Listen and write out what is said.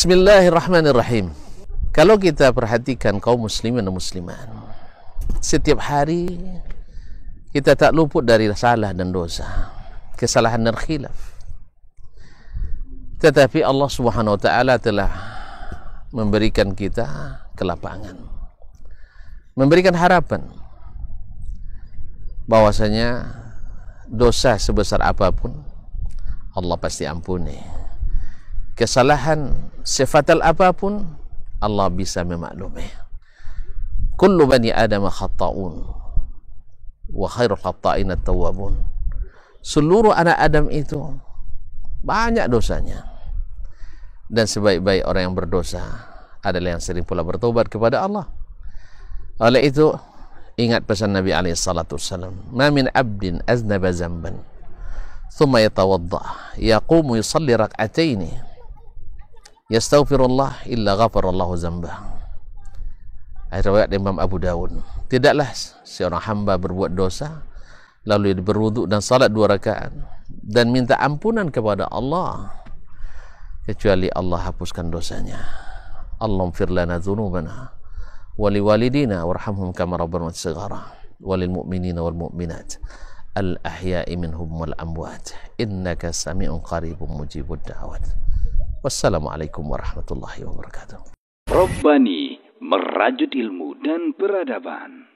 Bismillahirrahmanirrahim. Kalau kita perhatikan kaum muslimin dan Musliman, setiap hari kita tak luput dari salah dan dosa, kesalahan dan khilaf. Tetapi Allah Subhanahu wa taala telah memberikan kita kelapangan. Memberikan harapan bahwasanya dosa sebesar apapun Allah pasti ampuni kesalahan sifatal apapun Allah bisa memaklumi kullu bani adam khata'un wa khairul khata'ina tawabun. seluruh anak adam itu banyak dosanya dan sebaik-baik orang yang berdosa adalah yang sering pula bertobat kepada Allah oleh itu ingat pesan Nabi alaihi salatu wasallam ma min abdin aznaba zamban thumma yatawadda yaqumu yusalli rak'ataini yastaghfirullah illa ghafarallahu zambah Ayat riwayat Imam Abu Dawud Tidaklah seorang hamba berbuat dosa Lalu dia berwuduk dan salat dua rakaat Dan minta ampunan kepada Allah Kecuali Allah hapuskan dosanya Allah mfir lana zunubana Wali walidina warhamhum kamar abarmat sigara Walil mu'minina wal mu'minat Al-ahya'i minhum wal amwat Innaka sami'un qaribun mujibud da'wat Wassalamualaikum warahmatullahi wabarakatuh. Robbani merajut ilmu dan peradaban.